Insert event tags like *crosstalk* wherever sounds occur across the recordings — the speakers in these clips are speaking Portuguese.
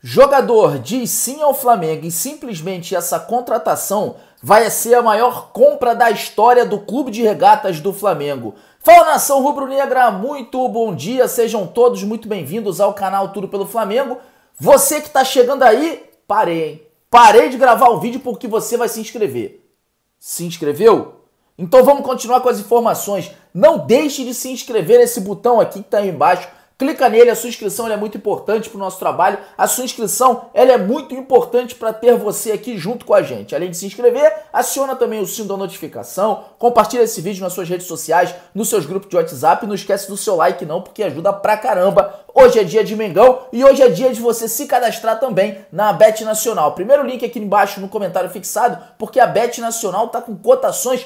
Jogador diz sim ao Flamengo e simplesmente essa contratação vai ser a maior compra da história do Clube de Regatas do Flamengo. Fala nação rubro-negra, muito bom dia, sejam todos muito bem-vindos ao canal Tudo pelo Flamengo. Você que está chegando aí, parei, hein? Parei de gravar o vídeo porque você vai se inscrever. Se inscreveu? Então vamos continuar com as informações. Não deixe de se inscrever nesse botão aqui que está aí embaixo Clica nele, a sua inscrição é muito importante para o nosso trabalho. A sua inscrição ela é muito importante para ter você aqui junto com a gente. Além de se inscrever, aciona também o sino da notificação, compartilha esse vídeo nas suas redes sociais, nos seus grupos de WhatsApp. Não esquece do seu like não, porque ajuda pra caramba. Hoje é dia de Mengão e hoje é dia de você se cadastrar também na Bet Nacional. Primeiro link aqui embaixo no comentário fixado, porque a Bet Nacional está com cotações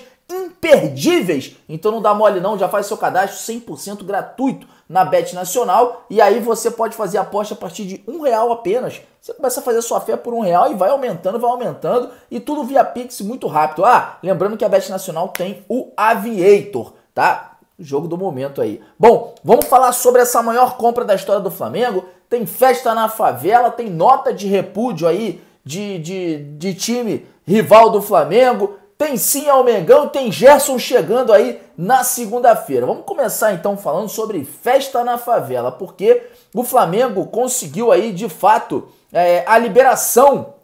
perdíveis, Então não dá mole não, já faz seu cadastro 100% gratuito na Bet Nacional e aí você pode fazer aposta a partir de um real apenas. Você começa a fazer sua fé por um real e vai aumentando, vai aumentando e tudo via Pix muito rápido. Ah, lembrando que a Bet Nacional tem o Aviator, tá? Jogo do momento aí. Bom, vamos falar sobre essa maior compra da história do Flamengo. Tem festa na favela, tem nota de repúdio aí de, de, de time rival do Flamengo, tem sim Mengão tem Gerson chegando aí na segunda-feira. Vamos começar então falando sobre festa na favela, porque o Flamengo conseguiu aí de fato é, a liberação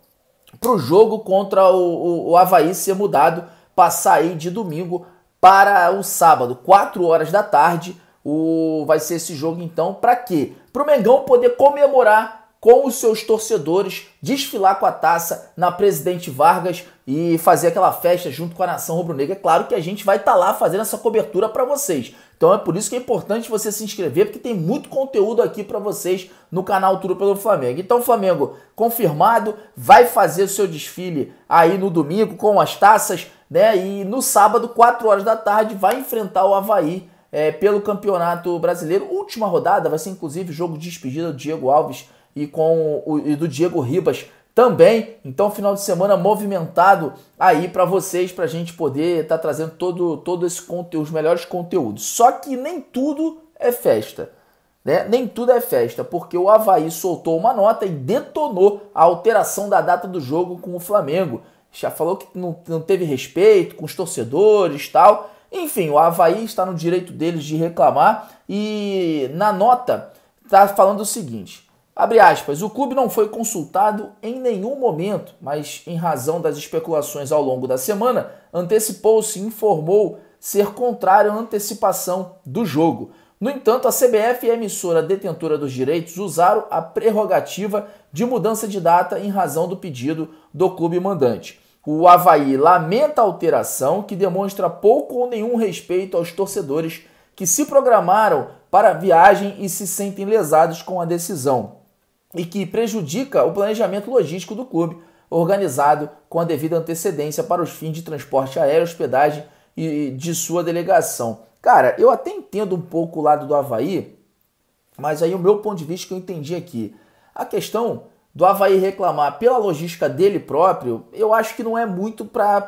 para o jogo contra o, o, o Havaí ser mudado, passar aí de domingo para o sábado, 4 horas da tarde. O, vai ser esse jogo então para quê? Para o Mengão poder comemorar com os seus torcedores, desfilar com a taça na Presidente Vargas e fazer aquela festa junto com a nação rubro-negra. É claro que a gente vai estar tá lá fazendo essa cobertura para vocês. Então é por isso que é importante você se inscrever, porque tem muito conteúdo aqui para vocês no canal Tudo pelo Flamengo. Então, Flamengo, confirmado, vai fazer o seu desfile aí no domingo com as taças, né? E no sábado, 4 horas da tarde, vai enfrentar o Havaí é, pelo Campeonato Brasileiro. Última rodada, vai ser inclusive o jogo de despedida do Diego Alves e com o, e do Diego Ribas também. Então, final de semana movimentado aí para vocês, para a gente poder estar tá trazendo todo, todo esse conteúdo, os melhores conteúdos. Só que nem tudo é festa. Né? Nem tudo é festa, porque o Havaí soltou uma nota e detonou a alteração da data do jogo com o Flamengo. Já falou que não, não teve respeito com os torcedores tal. Enfim, o Havaí está no direito deles de reclamar e na nota está falando o seguinte: Abre aspas, o clube não foi consultado em nenhum momento, mas em razão das especulações ao longo da semana, antecipou-se e informou ser contrário à antecipação do jogo. No entanto, a CBF e a emissora detentora dos direitos usaram a prerrogativa de mudança de data em razão do pedido do clube mandante. O Havaí lamenta a alteração, que demonstra pouco ou nenhum respeito aos torcedores que se programaram para a viagem e se sentem lesados com a decisão e que prejudica o planejamento logístico do clube, organizado com a devida antecedência para os fins de transporte aéreo, hospedagem e de sua delegação. Cara, eu até entendo um pouco o lado do Havaí, mas aí o meu ponto de vista que eu entendi aqui. A questão do Havaí reclamar pela logística dele próprio, eu acho que não é muito para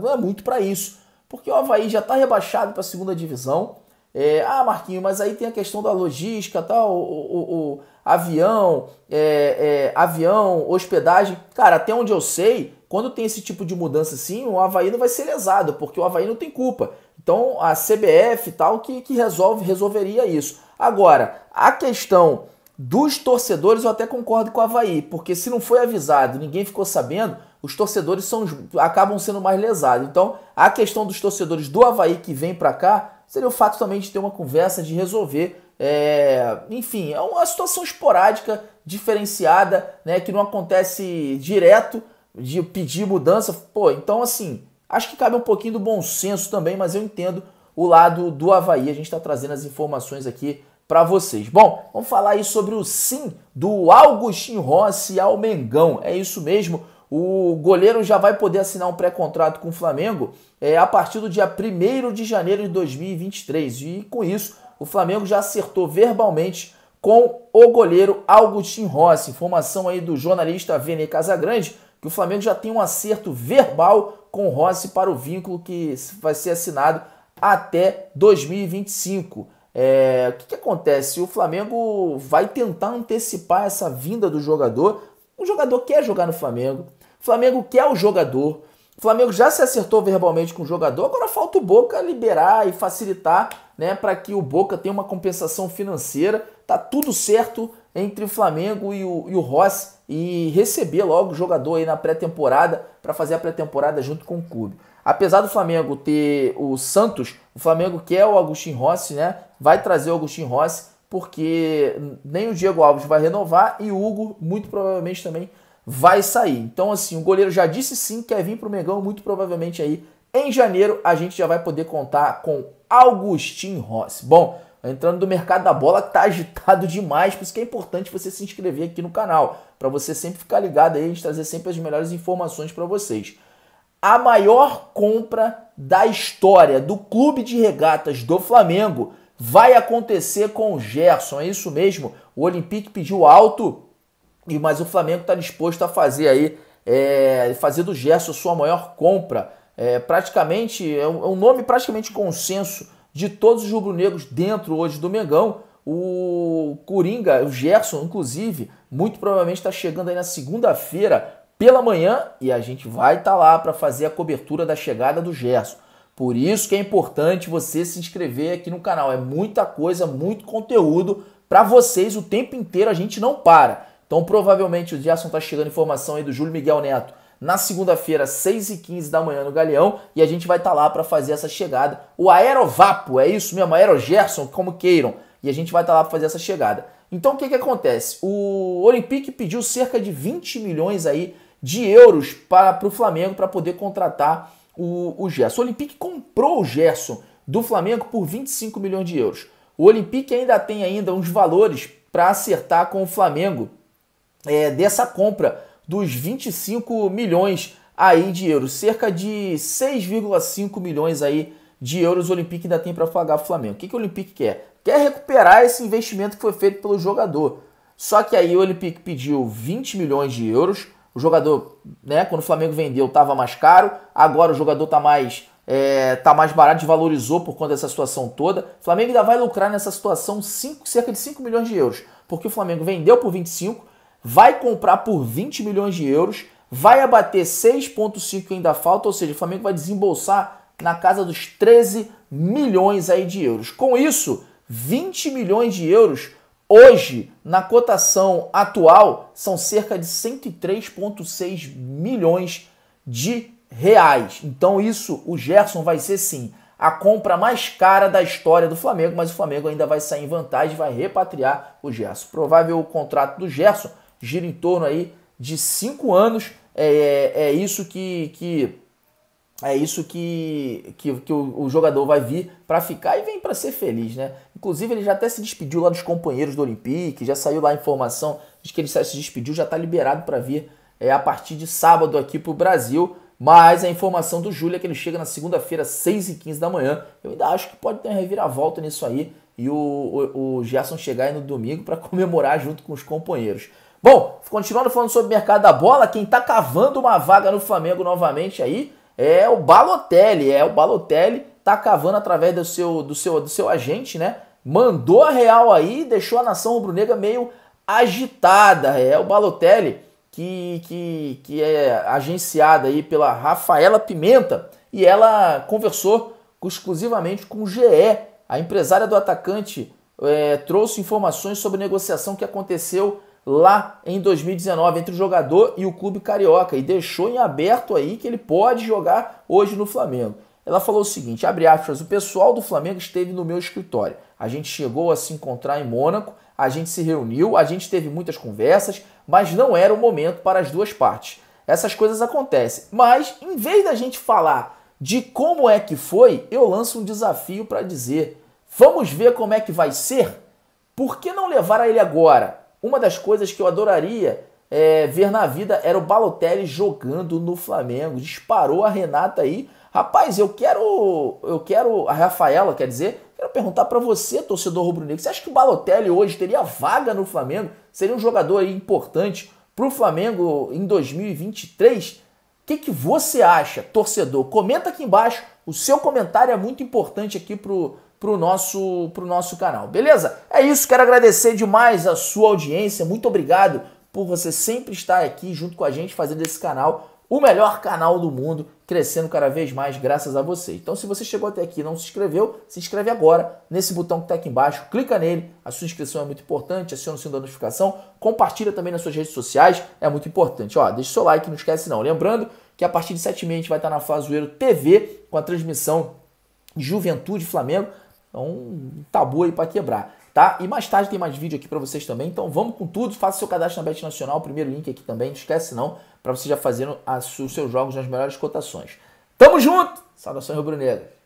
não é muito para isso, porque o Havaí já está rebaixado para a segunda divisão. É, ah, Marquinho, mas aí tem a questão da logística, tal, tá? o, o, o, avião, é, é, avião, hospedagem. Cara, até onde eu sei, quando tem esse tipo de mudança assim, o Havaí não vai ser lesado, porque o Havaí não tem culpa. Então a CBF e tal que, que resolve, resolveria isso. Agora, a questão dos torcedores eu até concordo com o Havaí, porque se não foi avisado, ninguém ficou sabendo, os torcedores são, acabam sendo mais lesados. Então, a questão dos torcedores do Havaí que vem para cá seria o fato também de ter uma conversa, de resolver é, enfim, é uma situação esporádica, diferenciada, né, que não acontece direto de pedir mudança. Pô, então assim, acho que cabe um pouquinho do bom senso também, mas eu entendo o lado do Havaí. A gente está trazendo as informações aqui para vocês. Bom, vamos falar aí sobre o sim do Augustinho Rossi ao Mengão. É isso mesmo. O goleiro já vai poder assinar um pré-contrato com o Flamengo é, a partir do dia 1 de janeiro de 2023. E com isso, o Flamengo já acertou verbalmente com o goleiro Augustin Rossi. Informação aí do jornalista Vene Casagrande, que o Flamengo já tem um acerto verbal com o Rossi para o vínculo que vai ser assinado até 2025. É, o que, que acontece? O Flamengo vai tentar antecipar essa vinda do jogador. O jogador quer jogar no Flamengo, o Flamengo quer o jogador, o Flamengo já se acertou verbalmente com o jogador, agora falta o Boca liberar e facilitar, né, para que o Boca tenha uma compensação financeira. Tá tudo certo entre o Flamengo e o, e o Rossi e receber logo o jogador aí na pré-temporada para fazer a pré-temporada junto com o clube. Apesar do Flamengo ter o Santos, o Flamengo quer o Agustin Rossi, né? Vai trazer o Agustin Rossi porque nem o Diego Alves vai renovar e o Hugo muito provavelmente também vai sair. Então, assim, o goleiro já disse sim que quer vir para o Mengão, muito provavelmente aí em janeiro a gente já vai poder contar com Augustin Rossi. Bom, entrando no mercado da bola tá agitado demais, por isso que é importante você se inscrever aqui no canal, para você sempre ficar ligado aí, a gente trazer sempre as melhores informações para vocês. A maior compra da história do clube de regatas do Flamengo vai acontecer com o Gerson, é isso mesmo? O Olympique pediu alto e mas o Flamengo está disposto a fazer aí é, fazer do Gerson sua maior compra. É, praticamente é um, é um nome praticamente consenso de todos os rubro-negros dentro hoje do Mengão. O Coringa, o Gerson, inclusive, muito provavelmente está chegando aí na segunda-feira pela manhã e a gente vai estar tá lá para fazer a cobertura da chegada do Gerson. Por isso que é importante você se inscrever aqui no canal. É muita coisa, muito conteúdo para vocês o tempo inteiro. A gente não para. Então provavelmente o Gerson está chegando informação aí do Júlio Miguel Neto na segunda-feira, 6h15 da manhã no Galeão, e a gente vai estar tá lá para fazer essa chegada. O Aerovapo, é isso mesmo, Aerogerson, como queiram. E a gente vai estar tá lá para fazer essa chegada. Então o que, que acontece? O Olympique pediu cerca de 20 milhões aí de euros para o Flamengo para poder contratar o, o Gerson. O Olympique comprou o Gerson do Flamengo por 25 milhões de euros. O Olympique ainda tem ainda uns valores para acertar com o Flamengo é, dessa compra dos 25 milhões aí de euros, cerca de 6,5 milhões aí de euros o Olympique ainda tem para pagar o Flamengo. O que, que o Olympique quer? Quer recuperar esse investimento que foi feito pelo jogador. Só que aí o Olympique pediu 20 milhões de euros. O jogador, né, quando o Flamengo vendeu, estava mais caro. Agora o jogador está mais é, tá mais barato, desvalorizou por conta dessa situação toda. O Flamengo ainda vai lucrar nessa situação cinco, cerca de 5 milhões de euros, porque o Flamengo vendeu por 25, vai comprar por 20 milhões de euros, vai abater 6,5 que ainda falta, ou seja, o Flamengo vai desembolsar na casa dos 13 milhões aí de euros. Com isso, 20 milhões de euros hoje, na cotação atual, são cerca de 103,6 milhões de reais. Então, isso, o Gerson vai ser sim a compra mais cara da história do Flamengo, mas o Flamengo ainda vai sair em vantagem, vai repatriar o Gerson. Provável o contrato do Gerson gira em torno aí de cinco anos. É, é, é isso que, que é isso que, que, que o, o, jogador vai vir para ficar e vem para ser feliz, né? Inclusive ele já até se despediu lá dos companheiros do Olympique, já saiu lá a informação de que ele se despediu, já está liberado para vir é, a partir de sábado aqui para o Brasil. Mas a informação do Júlio é que ele chega na segunda-feira, 6h15 da manhã. Eu ainda acho que pode ter uma reviravolta nisso aí e o, o, o Gerson chegar aí no domingo para *laughs* comemorar junto com os companheiros. Bom, continuando falando sobre o mercado da bola, quem está cavando uma vaga no Flamengo novamente aí é o Balotelli. É o Balotelli tá cavando através do seu do seu do seu agente, né? Mandou a real aí, deixou a nação rubro-negra meio agitada. É o Balotelli que, que, que é agenciada aí pela Rafaela Pimenta e ela conversou exclusivamente com o GE. A empresária do atacante é, trouxe informações sobre negociação que aconteceu lá em 2019 entre o jogador e o clube carioca e deixou em aberto aí que ele pode jogar hoje no Flamengo. Ela falou o seguinte, abre aspas, o pessoal do Flamengo esteve no meu escritório. A gente chegou a se encontrar em Mônaco, a gente se reuniu, a gente teve muitas conversas, mas não era o momento para as duas partes. Essas coisas acontecem. Mas em vez da gente falar de como é que foi, eu lanço um desafio para dizer: vamos ver como é que vai ser? Por que não levar a ele agora? Uma das coisas que eu adoraria é, ver na vida era o Balotelli jogando no Flamengo. Disparou a Renata aí. Rapaz, eu quero. Eu quero. A Rafaela, quer dizer, quero perguntar para você, torcedor rubro-negro. Você acha que o Balotelli hoje teria vaga no Flamengo? Seria um jogador aí importante para o Flamengo em 2023? O que, que você acha, torcedor? Comenta aqui embaixo. O seu comentário é muito importante aqui pro para o nosso, pro nosso canal, beleza? É isso, quero agradecer demais a sua audiência, muito obrigado por você sempre estar aqui junto com a gente, fazendo esse canal o melhor canal do mundo, crescendo cada vez mais graças a você. Então, se você chegou até aqui e não se inscreveu, se inscreve agora nesse botão que está aqui embaixo, clica nele, a sua inscrição é muito importante, aciona o sino da notificação, compartilha também nas suas redes sociais, é muito importante. Ó, deixa seu like, não esquece não. Lembrando que a partir de 7h30 a gente vai estar na Fazueiro TV com a transmissão Juventude Flamengo, então, um tabu aí para quebrar, tá? E mais tarde tem mais vídeo aqui para vocês também. Então, vamos com tudo. Faça seu cadastro na Bet Nacional, primeiro link aqui também. Não esquece não, para você já fazer os seus jogos nas melhores cotações. Tamo junto! Saudações rubro-negras.